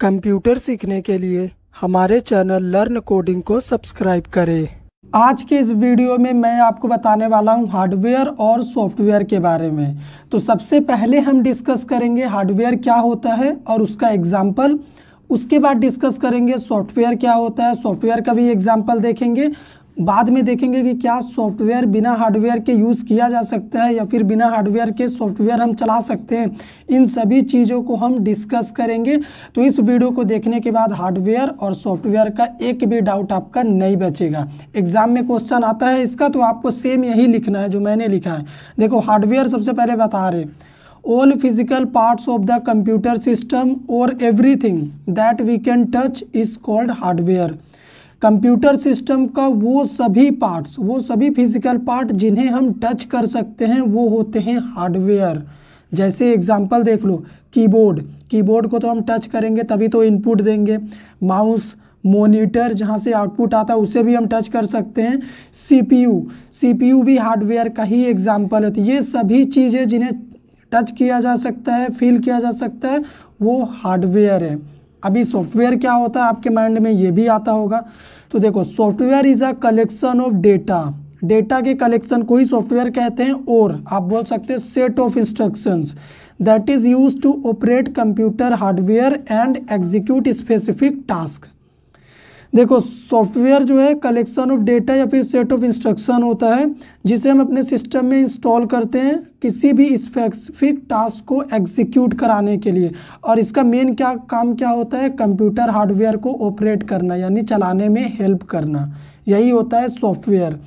computer सीखने के लिए हमारे चैनल लर्न कोडिंग को सब्सक्राइब करें आज के इस वीडियो में मैं आपको बताने वाला हूं हार्डवेयर और सॉफ्टवेयर के बारे में तो सबसे पहले हम डिस्कस करेंगे हार्डवेयर क्या होता है और उसका एग्जाम्पल उसके बाद डिस्कस करेंगे सॉफ्टवेयर क्या होता है सॉफ्टवेयर का भी एग्जाम्पल देखेंगे बाद में देखेंगे कि क्या सॉफ्टवेयर बिना हार्डवेयर के यूज़ किया जा सकता है या फिर बिना हार्डवेयर के सॉफ्टवेयर हम चला सकते हैं इन सभी चीज़ों को हम डिस्कस करेंगे तो इस वीडियो को देखने के बाद हार्डवेयर और सॉफ्टवेयर का एक भी डाउट आपका नहीं बचेगा एग्जाम में क्वेश्चन आता है इसका तो आपको सेम यही लिखना है जो मैंने लिखा है देखो हार्डवेयर सबसे पहले बता रहे all physical parts of the computer system और everything that we can touch is called hardware computer system का वो सभी पार्ट्स वो सभी फिजिकल पार्ट जिन्हें हम टच कर सकते हैं वो होते हैं हार्डवेयर जैसे एग्जांपल देख लो कीबोर्ड कीबोर्ड को तो हम टच करेंगे तभी तो इनपुट देंगे माउस मॉनिटर जहाँ से आउटपुट आता है उसे भी हम टच कर सकते हैं सीपीयू सीपीयू भी हार्डवेयर का ही एग्जाम्पल होती तो ये सभी चीज़ें जिन्हें टच किया जा सकता है फील किया जा सकता है वो हार्डवेयर है अभी सॉफ्टवेयर क्या होता है आपके माइंड में ये भी आता होगा तो देखो software is a collection of data data के कलेक्शन को ही सॉफ्टवेयर कहते हैं और आप बोल सकते हैं set of instructions that is use to operate computer hardware and execute specific task देखो सॉफ्टवेयर जो है कलेक्शन ऑफ डेटा या फिर सेट ऑफ इंस्ट्रक्शन होता है जिसे हम अपने सिस्टम में इंस्टॉल करते हैं किसी भी स्पेसिफिक टास्क को एग्जीक्यूट कराने के लिए और इसका मेन क्या काम क्या होता है कंप्यूटर हार्डवेयर को ऑपरेट करना यानी चलाने में हेल्प करना यही होता है सॉफ्टवेयर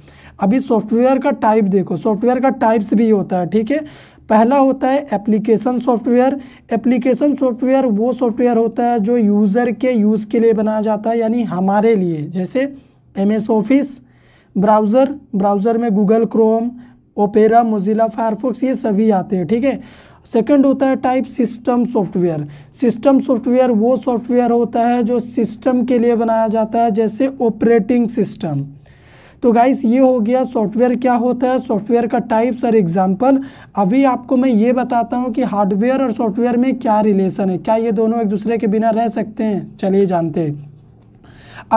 अभी सॉफ्टवेयर का टाइप देखो सॉफ्टवेयर का टाइप्स भी होता है ठीक है पहला होता है एप्लीकेशन सॉफ्टवेयर एप्लीकेशन सॉफ्टवेयर वो सॉफ्टवेयर होता है जो यूज़र के यूज़ के लिए बनाया जाता है यानी हमारे लिए जैसे M S office browser browser में Google Chrome Opera Mozilla Firefox ये सभी आते हैं ठीक है सेकंड होता है type system software system software वो सॉफ्टवेयर होता है जो सिस्टम के लिए बनाया जाता है जैसे ऑपरेटिंग सिस्टम तो गाइस ये हो गया सॉफ्टवेयर क्या होता है सॉफ्टवेयर का टाइप और एग्जाम्पल अभी आपको मैं ये बताता हूँ कि हार्डवेयर और सॉफ्टवेयर में क्या रिलेशन है क्या ये दोनों एक दूसरे के बिना रह सकते हैं चलिए जानते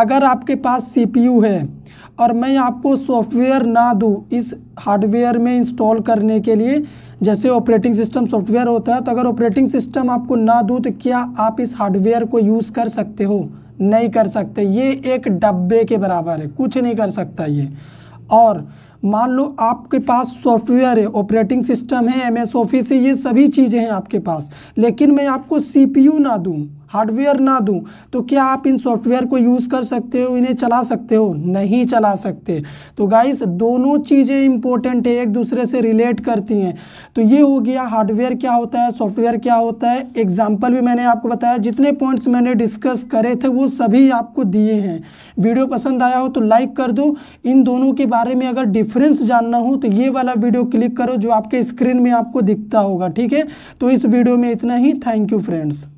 अगर आपके पास सी है और मैं आपको सॉफ्टवेयर ना दूँ इस हार्डवेयर में इंस्टॉल करने के लिए जैसे ऑपरेटिंग सिस्टम सॉफ्टवेयर होता है तो अगर ऑपरेटिंग सिस्टम आपको ना दूँ तो क्या आप इस हार्डवेयर को यूज़ कर सकते हो नहीं कर सकते ये एक डब्बे के बराबर है कुछ नहीं कर सकता ये और मान लो आपके पास सॉफ्टवेयर है ऑपरेटिंग सिस्टम है एम एस ऑफिस है ये सभी चीज़ें हैं आपके पास लेकिन मैं आपको सी पी यू ना दूँ हार्डवेयर ना दूँ तो क्या आप इन सॉफ्टवेयर को यूज़ कर सकते हो इन्हें चला सकते हो नहीं चला सकते तो गाइस दोनों चीज़ें इंपॉर्टेंट है एक दूसरे से रिलेट करती हैं तो ये हो गया हार्डवेयर क्या होता है सॉफ्टवेयर क्या होता है एग्जाम्पल भी मैंने आपको बताया जितने पॉइंट्स मैंने डिस्कस करे थे वो सभी आपको दिए हैं वीडियो पसंद आया हो तो लाइक कर दो इन दोनों के बारे में अगर डिफरेंस जानना हो तो ये वाला वीडियो क्लिक करो जो आपके स्क्रीन में आपको दिखता होगा ठीक है तो इस वीडियो में इतना ही थैंक यू फ्रेंड्स